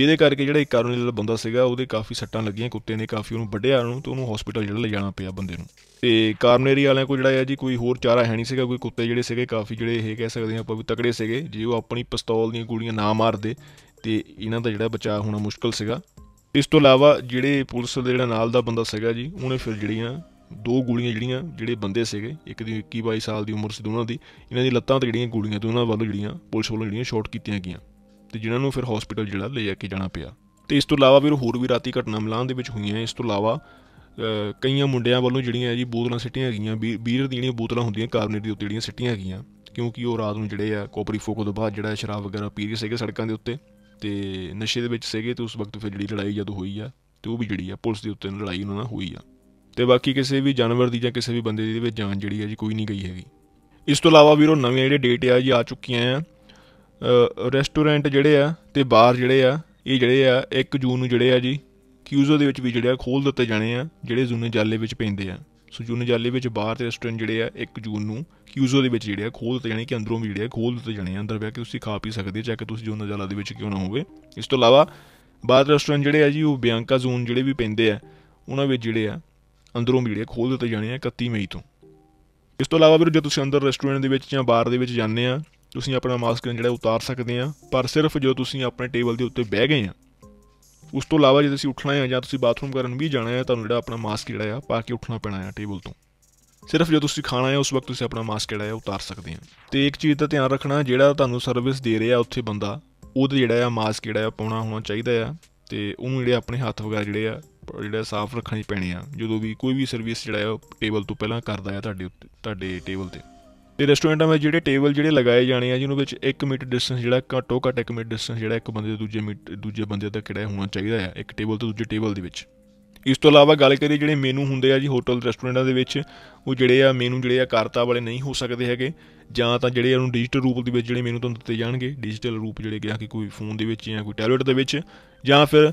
ਇਹਦੇ ਕਰਕੇ ਜਿਹੜਾ ਇੱਕ ਇਕਾਰੋਨੀ ਵਾਲਾ ਬੰਦਾ ਸੀਗਾ ਉਹਦੇ ਕਾਫੀ ਸੱਟਾਂ ਲੱਗੀਆਂ ਕੁੱਤੇ ਨੇ ਕਾਫੀ ਉਹਨੂੰ ਵੱਢਿਆ ਉਹਨੂੰ ਤੇ ਉਹਨੂੰ ਹਸਪੀਟਲ ਜਿਹੜਾ ਲਿਜਾਣਾ ਪਿਆ ਬੰਦੇ ਨੂੰ ਤੇ ਕਾਰਨੇਰੀ ਵਾਲਿਆਂ ਕੋਲ ਜਿਹੜਾ ਹੈ ਜੀ ਕੋਈ ਹੋਰ ਚਾਰਾ ਹੈ ਨਹੀਂ ਸੀਗਾ ਕੋਈ ਕੁੱਤੇ ਜਿਹੜੇ ਸੀਗੇ ਕਾਫੀ ਜਿਹੜੇ ਇਹ ਕਹਿ ਸਕਦੇ ਆਪਾਂ ਵੀ ਤਕੜੇ ਸੀਗੇ ਜੇ ਉਹ ਆਪਣੀ ਪਿਸਤੌਲ ਦੀਆਂ ਗੋਲੀਆਂ ਨਾ ਮਾਰਦੇ ਤੇ ਇਹਨਾਂ ਦਾ ਜਿਹੜਾ ਬਚਾਅ ਹੋਣਾ ਮੁਸ਼ਕਲ ਸੀਗਾ ਇਸ ਤੋਂ ਇਲਾਵਾ ਜਿਹੜੇ ਪੁਲਿਸ ਦੇ ਜਿਹੜਾ ਨਾਲ ਦਾ ਬੰਦਾ ਸੀਗਾ ਜੀ ਉਹਨੇ ਫਿਰ ਜਿਹੜੀਆਂ ਦੋ ਗੋਲੀਆਂ ਜਿਹੜੀਆਂ ਜਿਹੜੇ ਬੰਦੇ ਸੀਗੇ ਇੱਕ ਦੀ 21 22 ਸਾਲ ਦੀ ਉਮਰ ਸੀ ਦੋਨਾਂ ਦੀ ਇਹਨਾਂ ਦੀ ਲੱਤਾਂ ਤੇ ਜਿਹੜੀਆਂ ਗੋਲੀਆਂ ਦੋਨਾਂ ਵੱਲੋਂ ਜਿਹੜੀਆਂ ਪੁਲਿਸ ਵੱਲੋਂ ਜਿਹੜੀਆਂ ਸ਼ਾਟ ਕੀਤੀਆਂ ਗਈਆਂ ਤੇ ਜਿਨ੍ਹਾਂ ਨੂੰ ਫਿਰ ਹਸਪੀਟਲ ਜਿਹੜਾ ਲੈ ਕੇ ਜਾਣਾ ਪਿਆ ਤੇ ਇਸ ਤੋਂ ਇਲਾਵਾ ਵੀਰ ਹੋਰ ਵੀ ਰਾਤੀ ਘਟਨਾ ਮਲਾਂ ਦੇ ਵਿੱਚ ਹੋਈਆਂ ਇਸ ਤੋਂ ਇਲਾਵਾ ਕਈਆਂ ਮੁੰਡਿਆਂ ਵੱਲੋਂ ਜਿਹੜੀਆਂ ਹੈ ਜੀ ਬੋਤਲਾਂ ਸਿੱਟੀਆਂ ਹੈਗੀਆਂ ਬੀਅਰ ਦੀ ਜਿਹੜੀਆਂ ਬੋਤਲਾਂ ਹੁੰਦੀਆਂ ਕਾਰਬਨੇਟ ਦੀ ਉੱਤੇ ਜਿਹੜੀਆਂ ਸਿੱਟੀਆਂ ਹੈਗੀਆਂ ਕਿਉਂਕਿ ਉਹ ਰਾਤ ਨੂੰ ਜਿਹੜੇ ਆ ਕੋਪਰੀ ਫੋਕੋ ਤੋਂ ਬਾਅਦ ਜਿਹੜਾ ਸ਼ਰਾਬ ਵਗੈਰਾ ਪੀ ਰਹੇ ਸੀਗੇ ਸੜਕਾਂ ਦੇ ਉੱਤੇ ਤੇ ਨਸ਼ੇ ਦੇ ਵਿੱਚ ਸੀਗੇ ਤੇ ਉਸ ਵਕਤ ਫਿਰ ਜਿਹੜੀ ਲੜਾਈ ਜਦੋਂ ਹੋਈ ਆ ਤੇ ਉਹ ਵੀ ਜਿਹੜੀ ਆ ਪੁਲਿਸ ਦੇ ਉੱਤੇ ਲੜਾਈ ਉਹਨਾਂ ਨਾਲ ਹੋਈ ਆ ਤੇ ਬਾਕੀ ਕਿਸੇ ਵੀ ਜਾਨਵਰ ਦੀ ਜਾਂ ਕਿਸੇ ਵੀ ਬੰਦੇ ਦੀ ਦੇ ਵਿੱਚ ਜਾਨ ਜਿਹੜੀ ਆ ਜੀ ਕੋਈ ਨਹੀਂ ਗਈ ਹੈਗੀ ਇਸ ਤੋਂ ਇਲਾਵਾ ਵੀਰੋ ਨਵੀਆਂ ਜਿਹੜੇ ਡੇਟ ਆ ਜੀ ਆ ਚੁੱਕੀਆਂ ਆ ਰੈਸਟੋਰੈਂਟ ਜਿਹੜੇ ਆ ਤੇ ਬਾਰ ਜਿਹੜੇ ਆ ਇਹ ਜਿਹੜੇ ਆ 1 ਜੂਨ ਨੂੰ ਜਿਹੜੇ ਆ ਜੀ ਕਿਊਜ਼ੋ ਦੇ ਵਿੱਚ ਵੀ ਜਿਹੜੇ ਆ ਖੋਲ ਦਿੱਤੇ ਜਾਣੇ ਆ ਜਿਹੜੇ ਜ਼ੂਨੇ ਜਾਲੇ ਵਿੱਚ ਪੈਂਦੇ ਆ ਸੋ ਜੂਨੇ ਜਾਲੇ ਵਿੱਚ ਬਾਹਰ ਤੇ ਰੈਸਟੋਰੈਂਟ ਜਿਹੜੇ ਆ 1 ਜੂਨ ਨੂੰ ਕਿਊਜ਼ੋ ਦੇ ਵਿੱਚ ਜਿਹੜੇ ਆ ਖੋਲ ਦਿੱਤੇ ਜਾਣੇ ਕਿ ਅੰਦਰੋਂ ਵੀ ਜਿਹੜੇ ਆ ਖੋਲ ਦਿੱਤੇ ਜਾਣੇ ਆ ਅੰਦਰ ਬੈ ਕੇ ਤੁਸੀਂ ਖਾ ਪੀ ਸਕਦੇ ਜੇ ਕਿ ਤੁਸੀਂ ਜੂਨੇ ਜਾਲਾ ਦੇ ਵਿੱਚ ਕਿਉਂ ਨਾ ਹੋਵੇ ਇਸ ਤੋਂ ਇਲਾਵਾ ਬਾਹਰ ਰੈਸਟੋਰੈਂਟ ਜਿਹੜੇ ਆ ਜੀ ਉਹ ਬਿਆਂਕਾ ਜ਼ੋਨ ਜਿਹੜੇ ਵੀ ਪੈਂਦੇ ਆ ਉਹਨਾਂ ਵਿੱਚ ਜਿਹੜੇ ਆ ਅੰਦਰੋਂ ਵੀ ਜਿਹੜੇ ਖੋਲ ਦਿੱਤੇ ਜਾਣੇ ਆ 31 ਮਈ ਤੋਂ ਇਸ ਤੋਂ ਇਲਾਵਾ ਵੀਰੋ ਜੇ ਤੁਸੀਂ ਅੰਦਰ ਰੈਸਟੋਰੈਂਟ ਦੇ ਵਿੱਚ ਜਾਂ ਬਾਹਰ ਦੇ ਵਿੱਚ ਜਾਂਦੇ ਆ ਤੁਸੀਂ ਆਪਣਾ ਮਾਸਕ ਜਿਹੜਾ ਉਤਾਰ ਸਕਦੇ ਆ ਪਰ ਸਿਰਫ ਜੋ ਤੁਸੀਂ ਆਪਣੇ ਟੇਬਲ ਦੇ ਉੱਤੇ ਬਹਿ ਗਏ ਆ ਉਸ ਤੋਂ ਇਲਾਵਾ ਜੇ ਤੁਸੀਂ ਉੱਠਣਾ ਹੈ ਜਾਂ ਤੁਸੀਂ ਬਾਥਰੂਮ ਕਰਨ ਵੀ ਜਾਣਾ ਹੈ ਤੁਹਾਨੂੰ ਜਿਹੜਾ ਆਪਣਾ ਮਾਸਕ ਜਿਹੜਾ ਆ ਪਾ ਕੇ ਉੱਠਣਾ ਪੈਣਾ ਹੈ ਟੇਬਲ ਤੋਂ ਸਿਰਫ ਜੋ ਤੁਸੀਂ ਖਾਣਾ ਹੈ ਉਸ ਵਕਤ ਤੁਸੀਂ ਆਪਣਾ ਮਾਸਕ ਜਿਹੜਾ ਹੈ ਉਤਾਰ ਸਕਦੇ ਆ ਤੇ ਇੱਕ ਚੀਜ਼ ਦਾ ਧਿਆਨ ਰੱਖਣਾ ਜਿਹੜਾ ਤੁਹਾਨੂੰ ਸਰਵਿਸ ਦੇ ਰਿਹਾ ਉੱਥੇ ਬੰਦਾ ਉਹਦੇ ਜਿਹੜਾ ਆ ਮਾਸਕ ਜਿਹੜਾ ਆ ਪਾਉਣਾ ਹੋਣਾ ਚਾਹੀਦਾ ਆ ਤੇ ਉਹਨੂੰ ਜਿਹੜੇ ਆਪਣੇ ਹੱਥ ਵਗੈਰਾ ਜਿਹੜੇ ਆ ਜਿਹੜਾ ਸਾਫ਼ ਰੱਖਣੇ ਪੈਣੇ ਆ ਜਦੋਂ ਵੀ ਕੋਈ ਵੀ ਸਰਵਿਸ ਜਿਹੜਾ ਆ ਟੇਬਲ ਤੋਂ ਪਹਿਲਾਂ ਕਰਦਾ ਆ ਤੁਹਾਡੇ ਉੱਤੇ ਤੁਹਾਡੇ ਟੇਬਲ ਤੇ ਤੇ ਰੈਸਟੋਰੈਂਟਾਂ ਵਿੱਚ ਜਿਹੜੇ ਟੇਬਲ ਜਿਹੜੇ ਲਗਾਏ ਜਾਣੇ ਆ ਉਹਨਾਂ ਵਿੱਚ 1 ਮੀਟਰ ਡਿਸਟੈਂਸ ਜਿਹੜਾ ਘੱਟੋ ਘੱਟ 1 ਮੀਟਰ ਡਿਸਟੈਂਸ ਜਿਹੜਾ ਇੱਕ ਬੰਦੇ ਤੋਂ ਦੂਜੇ ਮੀਟਰ ਦੂਜੇ ਬੰਦੇ ਤੱਕ ਕਿਹੜਾ ਹੋਣਾ ਚਾਹੀਦਾ ਆ ਇੱਕ ਟੇਬਲ ਤੋਂ ਦੂਜੇ ਟੇਬਲ ਦੇ ਵਿੱਚ ਇਸ ਤੋਂ ਇਲਾਵਾ ਗੱਲ ਕਰੀਏ ਜਿਹੜੇ ਮੀਨੂ ਹੁੰਦੇ ਆ ਜੀ ਹੋਟਲ ਰੈਸਟੋਰੈਂਟਾਂ ਦੇ ਵਿੱਚ ਉਹ ਜਿਹੜੇ ਆ ਮੀਨੂ ਜਿਹੜੇ ਆ ਕਾਰਤਾ ਵਾਲੇ ਨਹੀਂ ਹੋ ਸਕਦੇ ਹੈਗੇ ਜਾਂ ਤਾਂ ਜਿਹੜੇ ਉਹਨੂੰ ਡਿਜੀਟਲ ਰੂਪ ਦੇ ਵਿੱਚ ਜਿਹੜੇ ਮੀਨੂ ਤੁਹਾਨੂੰ ਦਿੱਤੇ ਜਾਣਗੇ ਡਿਜੀਟਲ ਰੂਪ ਜਿਹੜੇ ਗਿਆ ਕਿ ਕੋਈ ਫੋਨ ਦੇ ਵਿੱਚ ਜਾਂ ਕੋਈ ਟੈਬਲੇਟ ਦੇ ਵਿੱਚ ਜਾਂ ਫਿਰ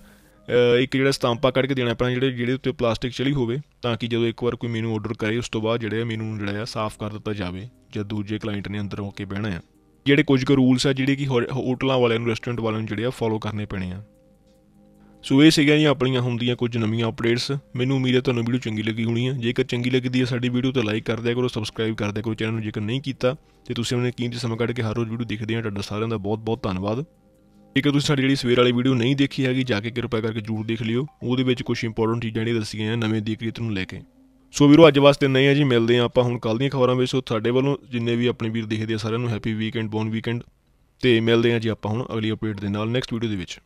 ਇੱਕ ਜਿਹੜਾ ਸਟਾਂਪਾ ਕੱਢ ਕੇ ਦੇਣਾ ਪੈਣਾ ਜਿਹੜੇ ਜਿਹੜੇ ਉੱਤੇ ਪਲਾਸਟਿਕ ਚਲੀ ਹੋਵੇ ਤਾਂ ਕਿ ਜਦੋਂ ਇੱਕ ਵਾਰ ਕੋਈ ਮੀਨੂ ਆਰਡਰ ਕਰੇ ਉਸ ਤੋਂ ਬਾਅਦ ਜਿਹੜੇ ਨੂੰ ਜਿਹੜਾ ਆ ਸਾਫ਼ ਕਰ ਦਿੱਤਾ ਜਾਵੇ ਜਾਂ ਦੂਜੇ ਕਲਾਇੰਟ ਨੇ ਅੰਦਰ ਹੋ ਕੇ ਬਹਿਣਾ ਹੈ ਜਿਹੜੇ ਕੁਝ ਕੁ ਰੂਲਸ ਆ ਜਿਹੜੇ ਕਿ ਹੋਟਲਾਂ ਵਾਲਿਆਂ ਨੂੰ ਰੈਸਟੋਰੈਂਟ ਵਾਲਿਆਂ ਨੂੰ ਜਿਹੜੇ ਆ ਫੋਲੋ ਕਰਨੇ ਪੈਣੇ ਆ ਸੋ ਇਹ ਸੀਗਾ ਜੀ ਆਪਣੀਆਂ ਹੁੰਦੀਆਂ ਕੁਝ ਨਵੀਆਂ ਅਪਡੇਟਸ ਮੈਨੂੰ ਉਮੀਦ ਹੈ ਤੁਹਾਨੂੰ ਵੀਡੀਓ ਚੰਗੀ ਲੱਗੀ ਹੋਣੀ ਹੈ ਜੇਕਰ ਚੰਗੀ ਲੱਗਦੀ ਹੈ ਸਾਡੀ ਵੀਡੀਓ ਤਾਂ ਲਾਈਕ ਕਰ ਦਿਆ ਕਰੋ ਸਬਸਕ੍ਰਾਈਬ ਕਰ ਦਿਆ ਕਰੋ ਚੈਨਲ ਨੂੰ ਜੇਕਰ ਨਹੀਂ ਕੀਤਾ ਤੇ ਤੁਸੀਂ ਆਪਣੇ ਕੀਮਤੀ ਸਮਾਂ ਕੱਢ ਕੇ ਹਰ ਰੋਜ਼ ਵੀਡੀਓ ਦੇਖਦੇ ਆ ਤੁਹਾਡਾ ਸਾਰਿਆਂ ਦਾ ਬਹੁਤ-ਬਹੁਤ ਧੰਨਵਾਦ ਜੇਕਰ ਤੁਸੀਂ ਸਾਡੀ ਜਿਹੜੀ ਸਵੇਰ ਵਾਲੀ ਵੀਡੀਓ ਨਹੀਂ ਦੇਖੀ ਹੈਗੀ ਜਾ ਕੇ ਕਿਰਪਾ ਕਰਕੇ ਜਰੂਰ ਦੇਖ ਲਿਓ ਉਹਦੇ ਵਿੱਚ ਕੁਝ ਇੰਪੋਰਟੈਂਟ ਚੀਜ਼ਾਂ ਜਿਹੜੀਆਂ ਦੱਸੀਆਂ ਨਵੇਂ ਦੀ ਨੂੰ ਲੈ ਕੇ ਸੋ ਵੀਰੋ ਅੱਜ ਵਾਸਤੇ ਨਹੀਂ ਆ ਜੀ ਮਿਲਦੇ ਆ ਆਪਾਂ ਹੁਣ ਕੱਲ ਦੀਆਂ ਖਬਰਾਂ ਵਿੱਚ ਸੋ ਤੁਹਾਡੇ ਵੱਲੋਂ ਜਿੰਨੇ ਵੀ ਆਪਣੇ ਵੀਰ ਦੇਖਦੇ ਆ ਸਾਰਿਆਂ ਨੂੰ ਹੈਪੀ ਵੀਕਐਂਡ ਬੋਨ ਵੀਕਐਂਡ ਤੇ ਮਿਲਦੇ ਆ ਜੀ ਆਪਾਂ ਹੁਣ ਅਗਲੀ ਅਪਡੇਟ ਦੇ ਨਾਲ ਨੈਕਸਟ ਵੀਡੀਓ ਦੇ ਵਿੱਚ